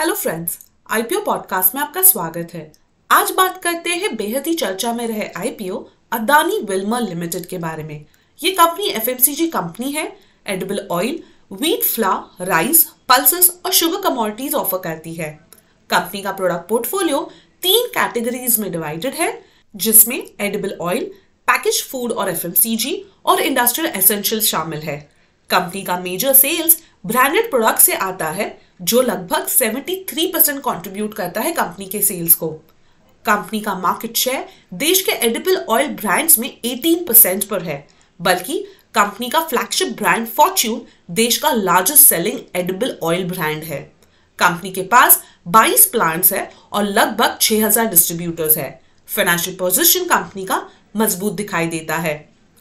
hello friends IPO podcast में आपका स्वागत है आज बात करते हैं बेहद ही चर्चा में रहे आईपीओ अदानी विल्मर लिमिटेड के बारे में ये कंपनी एफएमसीजी कंपनी है edible oil wheat flour rice pulses और शुगर कमोडिटीज ऑफर करती है कंपनी का प्रोडक्ट पोर्टफोलियो तीन कैटेगरीज में डिवाइडेड है जिसमें एडिबल ऑयल पैकेज फूड और एफ और इंडस्ट्रियल एसेंशियल शामिल है कंपनी का मेजर सेल्स ब्रांडेड प्रोडक्ट से आता है जो लगभग 73 परसेंट कॉन्ट्रीब्यूट करता है कंपनी के सेल्स को कंपनी का मार्केट शेयर देश के एडिबल ऑयल ब्रांड्स में 18 परसेंट पर है बल्कि कंपनी का फ्लैगशिप ब्रांड फॉर्च्यून देश का largest selling edible oil brand है कंपनी के पास 22 प्लांट्स है और लगभग 6000 डिस्ट्रीब्यूटर्स है फाइनेंशियल पोजिशन कंपनी का मजबूत दिखाई देता है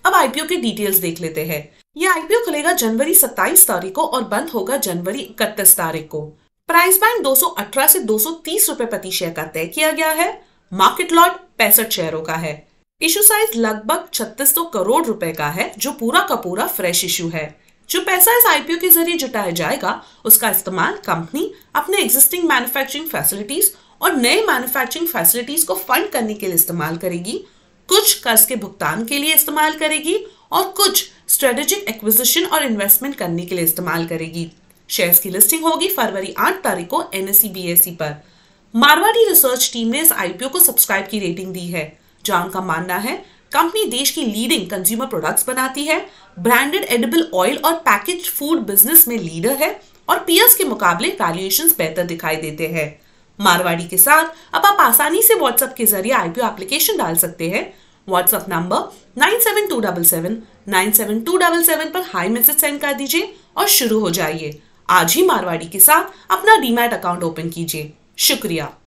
अब आईपीओ के डिटेल्स देख लेते हैं ये आईपीओ खुलेगा जनवरी 27 तारीख को और बंद होगा जनवरी 31 तारीख को प्राइस बैंड 218 से 230 रुपए प्रति शेयर का तय किया गया है मार्केट लॉट पैंसठ शेयरों का है इशू साइज लगभग छत्तीस करोड़ रुपए का है जो पूरा का पूरा फ्रेश इशू है जो पैसा इस आईपीओ के जरिए जुटाया जाएगा उसका इस्तेमाल कंपनी अपने एग्जिस्टिंग मैन्युफैक्चरिंग फैसिलिटीज और नए मैन्युफैक्चरिंग फैसिलिटीज को फंड करने के लिए इस्तेमाल करेगी कुछ कर्ज के भुगतान के लिए इस्तेमाल करेगी और कुछ स्ट्रेटेजिक एक्विजिशन और इन्वेस्टमेंट करने के लिए इस्तेमाल करेगी शेयर्स की लिस्टिंग होगी फरवरी आठ तारीख को एनएससी e पर मारवाड़ी रिसर्च टीम ने इस आईपीओ को सब्सक्राइब की रेटिंग दी है जहां का मानना है कंपनी देश की लीडिंग कंज्यूमर प्रोडक्ट्स बनाती है ब्रांडेड एडिबल ऑयल और पैकेज फूड बिजनेस में लीडर है और पीएस के मुकाबले वैल्यूएशन बेहतर दिखाई देते हैं मारवाड़ी के साथ अब आप आसानी से व्हाट्सएप के जरिए आईपीओ एप्लीकेशन डाल सकते हैं WhatsApp number nine seven two double seven nine seven two double seven पर हाई मैसेज सेंड कर दीजिए और शुरू हो जाइए आज ही मारवाड़ी के साथ अपना डीमैट अकाउंट ओपन कीजिए शुक्रिया